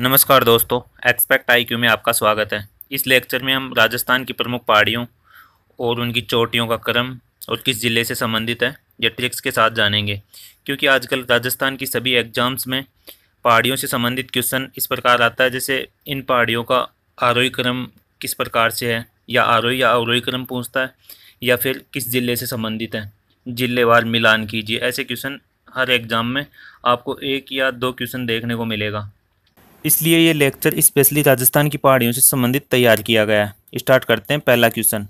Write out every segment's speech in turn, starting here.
नमस्कार दोस्तों expect I में आपका स्वागत है इस लेक्चर में हम राजस्थान की प्रमुख पहाड़ियों और उनकी चोटियों का क्रम और किस ज़िले से संबंधित है ये ट्रिक्स के साथ जानेंगे क्योंकि आजकल राजस्थान की सभी एग्ज़ाम्स में पहाड़ियों से संबंधित क्वेश्चन इस प्रकार आता है जैसे इन पहाड़ियों का आरोही क्रम किस प्रकार से है या आरोही या अवरोही क्रम पूछता है या फिर किस ज़िले से संबंधित है ज़िलेवार मिलान कीजिए ऐसे क्वेश्चन हर एग्ज़ाम में आपको एक या दो क्वेश्चन देखने को मिलेगा इसलिए ये लेक्चर स्पेशली राजस्थान की पहाड़ियों से संबंधित तैयार किया गया है स्टार्ट करते हैं पहला क्वेश्चन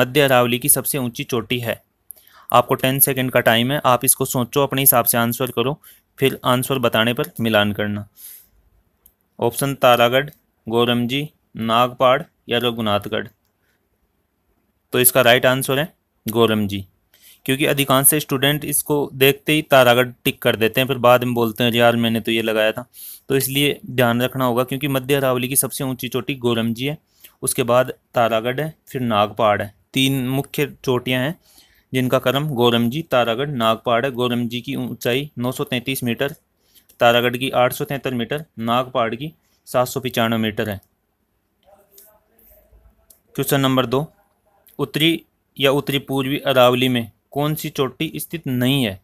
मध्य अरावली की सबसे ऊंची चोटी है आपको टेन सेकेंड का टाइम है आप इसको सोचो अपने हिसाब से आंसर करो फिर आंसर बताने पर मिलान करना ऑप्शन तारागढ़ गोरमजी नागपाड़ या रघुनाथगढ़ तो इसका राइट आंसर है गोरमजी क्योंकि अधिकांश स्टूडेंट इसको देखते ही तारागढ़ टिक कर देते हैं फिर बाद में बोलते हैं यार मैंने तो ये लगाया था तो इसलिए ध्यान रखना होगा क्योंकि मध्य अरावली की सबसे ऊंची चोटी गोरमजी है उसके बाद तारागढ़ है फिर नागपहाड़ है तीन मुख्य चोटियाँ हैं जिनका क्रम गोरमजी तारागढ़ नागपहाड़ है गोरमजी की ऊंचाई 933 मीटर तारागढ़ की आठ मीटर नागपहाड़ की सात मीटर है क्वेश्चन नंबर दो उत्तरी या उत्तरी पूर्वी अरावली में कौन सी चोटी स्थित नहीं है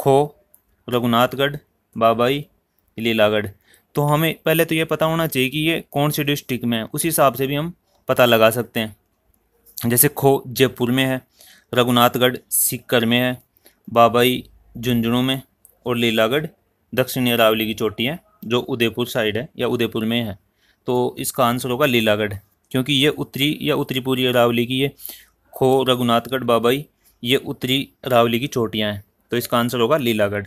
खो रघुनाथगढ़ बाबाई लीलागढ़ तो हमें पहले तो ये पता होना चाहिए कि ये कौन सी डिस्ट्रिक्ट में है उसी हिसाब से भी हम पता लगा सकते हैं जैसे खो जयपुर में है रघुनाथगढ़ सीकर में है बाबाई झुंझुनू में और लीलागढ़ दक्षिणी अरावली की चोटी है जो उदयपुर साइड है या उदयपुर में है तो इसका आंसर होगा लीलागढ़ क्योंकि ये उत्तरी या उत्तरी पूर्वी अरावली की ये खो रघुनाथगढ़ बाबाई ये उत्तरी अरावली की चोटियाँ हैं तो इसका आंसर होगा लीलागढ़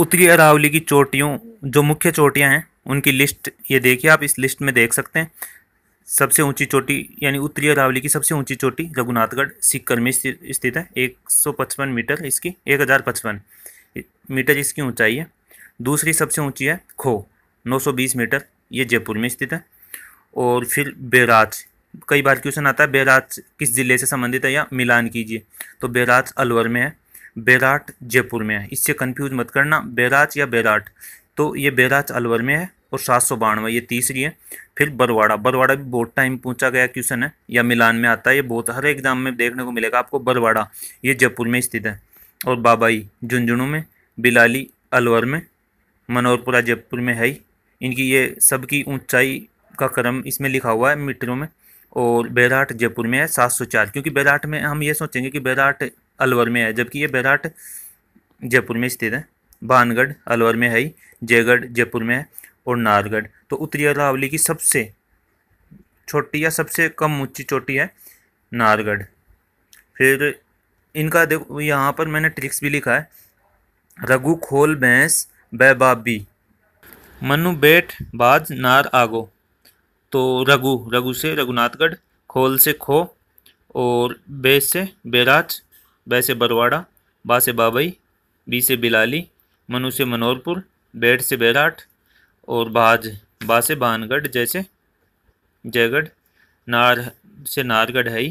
उत्तरी अरावली की चोटियों जो मुख्य चोटियाँ हैं उनकी लिस्ट ये देखिए आप इस लिस्ट में देख सकते हैं सबसे ऊंची चोटी यानी उत्तरी अरावली की सबसे ऊंची चोटी रघुनाथगढ़ सिक्कर में स्थित है एक सौ पचपन मीटर इसकी एक हज़ार पचपन मीटर इसकी ऊंचाई है दूसरी सबसे ऊंची है खो 920 मीटर ये जयपुर में स्थित है और फिर बेराज कई बार क्वेश्चन आता है बेराट किस ज़िले से संबंधित है या मिलान कीजिए तो बेराट अलवर में है बैराट जयपुर में है इससे कंफ्यूज मत करना बैराज या बैराट तो ये बैराज अलवर में है और सात सौ बानवे ये तीसरी है फिर बरवाड़ा बरवाड़ा भी बहुत टाइम पूछा गया क्वेश्चन है या मिलान में आता है ये बहुत हर एग्जाम में देखने को मिलेगा आपको बरवाड़ा ये जयपुर में स्थित है और बाबाई झुंझुनू में बिलाली अलवर में मनोहरपुरा जयपुर में है ही इनकी ये सबकी ऊंचाई का क्रम इसमें लिखा हुआ है मीटरों में और बैराट जयपुर में है सात सौ चार क्योंकि बैराट में हम ये सोचेंगे कि बैराट अलवर में है जबकि ये बैराट जयपुर में स्थित है बानगढ़ अलवर में है ही जयगढ़ जयपुर में है और नारगढ़ तो उत्तरी अरावली की सबसे छोटी या सबसे कम ऊंची चोटी है नारगढ़ फिर इनका देखो यहाँ पर मैंने ट्रिक्स भी लिखा है रघु खोल भैंस बैबाबी मनु बेट बाज नार आगो तो रघु रघु से रघुनाथगढ़ खोल से खो और बे से बैराज बै से बरवाड़ा बा से बाबई बी से बिलाली मनु से मनोरपुर बैठ से बैराट और बाज बा से बानगढ़ जैसे जयगढ़ नार से नारगढ़ है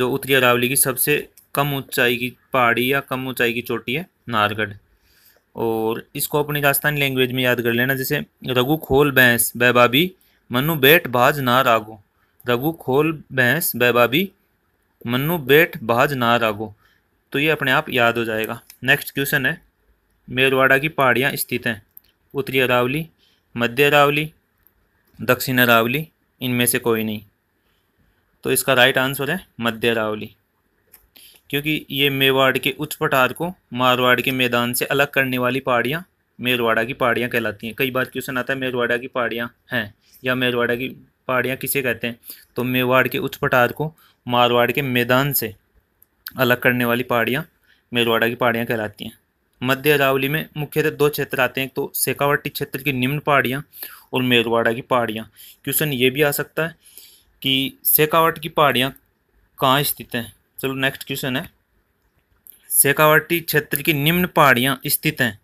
जो उत्तरी अरावली की सबसे कम ऊंचाई की पहाड़ी या कम ऊंचाई की चोटी है नारगढ़ और इसको अपनी राजस्थानी लैंग्वेज में याद कर लेना जैसे रघु खोल भैंस बैबाबी मनु बेट बाज ना रागो रघु खोल भैंस बैबाबी मनु बेट बाज ना रागो तो ये अपने आप याद हो जाएगा नेक्स्ट क्वेश्चन है मेरवाड़ा की पहाड़ियाँ स्थित हैं उत्तरी अरावली मध्य अरावली दक्षिण अरावली इनमें से कोई नहीं तो इसका राइट आंसर है मध्य अरावली क्योंकि ये मेवाड़ के उच्च पठार को मारवाड़ के मैदान से अलग करने वाली पहाड़ियाँ मेरवाड़ा की पहाड़ियाँ कहलाती हैं कई बार क्वेश्चन आता है मेरवाड़ा की पहाड़ियाँ हैं या मेरवाड़ा की पहाड़ियाँ किसे कहते हैं तो मेवाड़ के उच्च पठार को मारवाड़ के मैदान से अलग करने वाली पहाड़ियाँ मेरवाड़ा की पहाड़ियाँ कहलाती हैं मध्य अरावली में मुख्यतः दो क्षेत्र आते हैं एक तो शेखावटी क्षेत्र की निम्न पहाड़ियाँ और मेरवाड़ा की पहाड़ियाँ क्वेश्चन ये भी आ सकता है कि शेखावट की पहाड़ियाँ कहाँ स्थित हैं चलो नेक्स्ट क्वेश्चन है शेखावटी क्षेत्र की निम्न पहाड़ियाँ स्थित हैं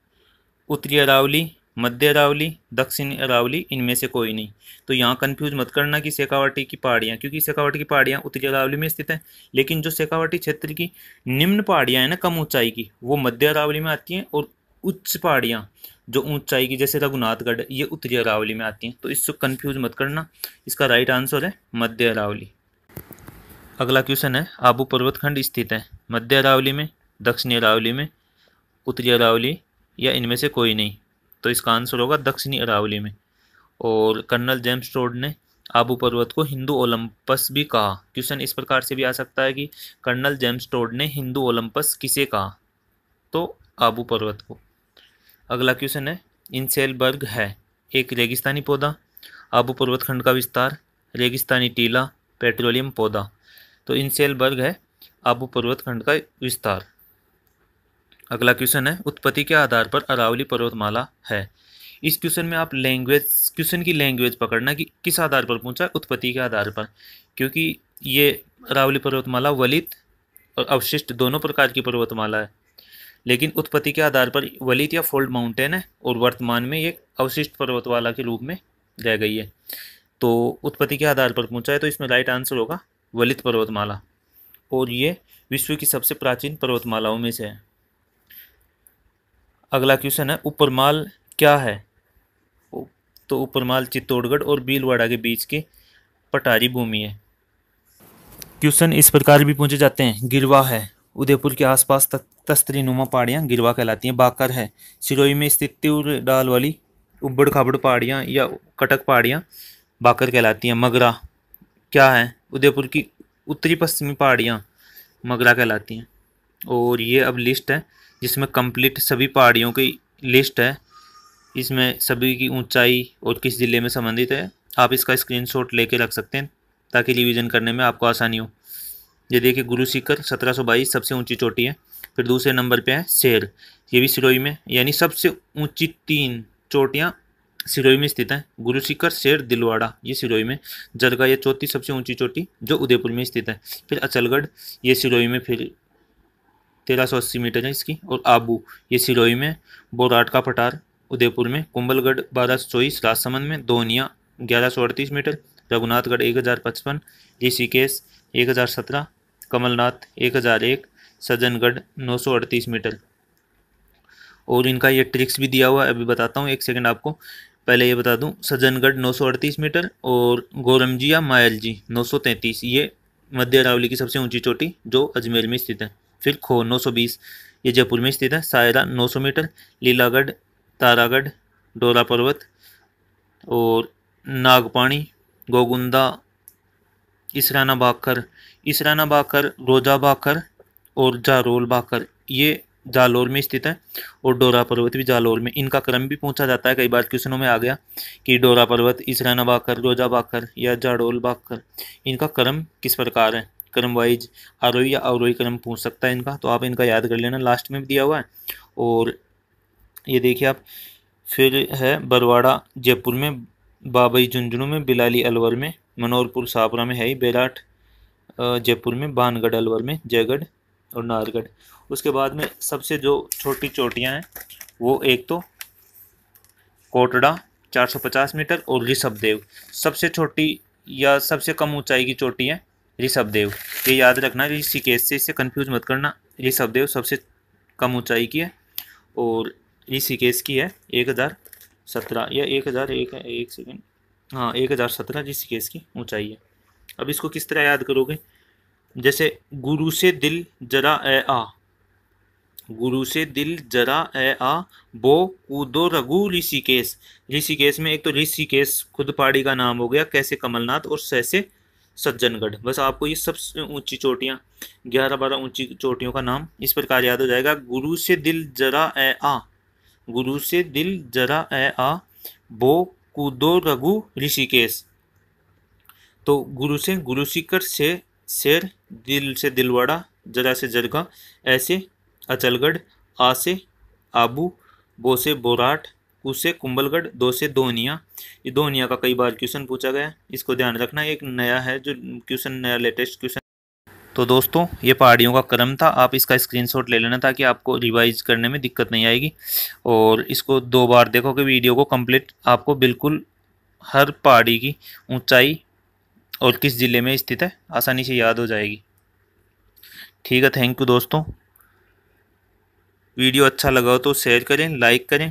उत्तरी अरावली मध्य अरावली दक्षिण अरावली इनमें से कोई नहीं तो यहाँ कंफ्यूज मत करना कि सेकावटी की पहाड़ियाँ क्योंकि सेकावटी की पहाड़ियाँ उत्तरी अरावली में स्थित हैं लेकिन जो सेकावटी क्षेत्र की निम्न पहाड़ियाँ हैं ना कम ऊंचाई की वो मध्य अरावली में आती हैं और उच्च पहाड़ियाँ जो ऊंचाई की जैसे रघुनाथगढ़ ये उत्तरी अरावली में आती हैं तो इससे कन्फ्यूज मत करना इसका राइट आंसर है मध्य अरावली अगला क्वेश्चन है आबू पर्वतखंड स्थित है मध्य अरावली में दक्षिणी अरावली में उत्तरी अरावली या इनमें से कोई नहीं तो इसका आंसर होगा दक्षिणी अरावली में और कर्नल जेम्स टोड ने आबू पर्वत को हिंदू ओलंपस भी कहा क्वेश्चन इस प्रकार से भी आ सकता है कि कर्नल जेम्स टोड ने हिंदू ओलंपस किसे कहा तो आबू पर्वत को अगला क्वेश्चन है इंसेलबर्ग है एक रेगिस्तानी पौधा आबू पर्वत खंड का विस्तार रेगिस्तानी टीला पेट्रोलियम पौधा तो इंसेलबर्ग है आबू पर्वत खंड का विस्तार अगला क्वेश्चन है उत्पत्ति के आधार पर अरावली पर्वतमाला है इस क्वेश्चन में आप लैंग्वेज क्वेश्चन की लैंग्वेज पकड़ना कि किस आधार पर पूछा उत्पत्ति के आधार पर क्योंकि ये अरावली पर्वतमाला वलित और अवशिष्ट दोनों प्रकार की पर्वतमाला है लेकिन उत्पत्ति के आधार पर वलित या फोल्ड माउंटेन है और वर्तमान में ये अवशिष्ट पर्वतमाला के रूप में रह गई है तो उत्पत्ति के आधार पर पूछा है तो इसमें राइट आंसर होगा वलित पर्वतमाला और ये विश्व की सबसे प्राचीन पर्वतमालाओं में से है अगला क्वेश्चन है उपरमाल क्या है तो उपरमाल चित्तौड़गढ़ और भीलवाड़ा के बीच की पटारी भूमि है क्वेश्चन इस प्रकार भी पूछे जाते हैं गिरवा है उदयपुर के आसपास तस्तरी नुमा पहाड़ियाँ गिरवा कहलाती हैं बाकर है सिरोई में स्थित तीव्र डाल वाली उबड़ खाबड़ पहाड़ियाँ या कटक पहाड़ियाँ बाकर कहलाती हैं मगरा क्या है उदयपुर की उत्तरी पश्चिमी पहाड़ियाँ मगरा कहलाती हैं और ये अब लिस्ट है जिसमें कंप्लीट सभी पहाड़ियों की लिस्ट है इसमें सभी की ऊंचाई और किस ज़िले में संबंधित है आप इसका स्क्रीनशॉट लेके रख सकते हैं ताकि रिवीजन करने में आपको आसानी हो ये देखिए गुरु शिखर सत्रह सौ बाईस सबसे ऊंची चोटी है फिर दूसरे नंबर पे है शेर ये भी सिरोई में यानी सबसे ऊंची तीन चोटियाँ सिरोई में स्थित हैं गुरु शिखर शेर दिलवाड़ा ये सिरोई में जरगा ये चौथी सबसे ऊंची चोटी जो उदयपुर में स्थित है फिर अचलगढ़ ये सिरोई में फिर तेरह सौ अस्सी मीटर है इसकी और आबू ये सिरोई में बोराट का पठार उदयपुर में कुंबलगढ़ बारह सौ चौबीस राजसमंद में दोनिया ग्यारह सौ अड़तीस मीटर रघुनाथगढ़ एक हज़ार पचपन ऋषिकेश एक हज़ार सत्रह कमलनाथ एक हज़ार एक सज्जनगढ़ नौ सौ अड़तीस मीटर और इनका ये ट्रिक्स भी दिया हुआ है अभी बताता हूँ एक सेकेंड आपको पहले ये बता दूँ सज्जनगढ़ नौ सौ अड़तीस मीटर और गोरमजी या मायल जी नौ सौ तैंतीस ये मध्य अरावली की सबसे ऊंची चोटी जो अजमेर में स्थित है फिर सौ 920 ये जयपुर में स्थित है सायरा 900 मीटर लीलागढ़ तारागढ़ डोरा पर्वत और नागपाणी गोगुंदा इसराना बाखर इसराना बाखर रोजा बाखर और जारोल बाखर ये जालोर में स्थित है और डोरा पर्वत भी जालोर में इनका क्रम भी पूछा जाता है कई बार क्वेश्चनों में आ गया कि डोरा पर्वत इसराना बाखर रोजा बाखर या जाडोल बाखर इनका क्रम किस प्रकार है क्रम वाइज आरोही या अवरोही क्रम पूछ सकता है इनका तो आप इनका याद कर लेना लास्ट में भी दिया हुआ है और ये देखिए आप फिर है बरवाड़ा जयपुर में बाबई झुंझुनू में बिलाली अलवर में मनोहरपुर सापरा में है ही बैराट जयपुर में बानगढ़ अलवर में जयगढ़ और नारगढ़ उसके बाद में सबसे जो छोटी चोटियाँ हैं वो एक तो कोटड़ा 450 मीटर और ऋषभदेव सबसे छोटी या सबसे कम ऊंचाई की चोटी है ऋषभदेव ये याद रखना ऋषिकेश से इससे कन्फ्यूज़ मत करना ऋषभदेव सबसे कम ऊंचाई की है और ऋषिकेश की है एक हज़ार सत्रह या एक हज़ार एक है एक सेकेंड हाँ एक हज़ार सत्रह ऋषिकेश की ऊंचाई है अब इसको किस तरह याद करोगे जैसे गुरु से दिल जरा ए आ गुरु से दिल जरा ए आ बो कूदो रघु ऋषिकेश ऋषिकेश में एक तो ऋषिकेश खुद पहाड़ी का नाम हो गया कैसे कमलनाथ और सैसे सज्जनगढ़ बस आपको ये सब ऊंची चोटियाँ ग्यारह बारह ऊंची चोटियों का नाम इस प्रकार याद हो जाएगा गुरु से दिल जरा ए आ गुरु से दिल जरा ए आ बो कुदो रघु ऋषिकेश तो गुरु से गुरु शिखर से शेर दिल से दिलवाड़ा जरा से जरगा ऐसे अचलगढ़ आ से आबू बो से बोराट उससे कुंबलगढ़ दो से दोनिया ये दोनिया का कई बार क्वेश्चन पूछा गया है इसको ध्यान रखना एक नया है जो क्वेश्चन नया लेटेस्ट क्वेश्चन तो दोस्तों ये पहाड़ियों का क्रम था आप इसका स्क्रीनशॉट ले लेना ताकि आपको रिवाइज करने में दिक्कत नहीं आएगी और इसको दो बार देखो कि वीडियो को कंप्लीट आपको बिल्कुल हर पहाड़ी की ऊंचाई और किस ज़िले में स्थित है आसानी से याद हो जाएगी ठीक है थैंक यू दोस्तों वीडियो अच्छा लगा हो तो शेयर करें लाइक करें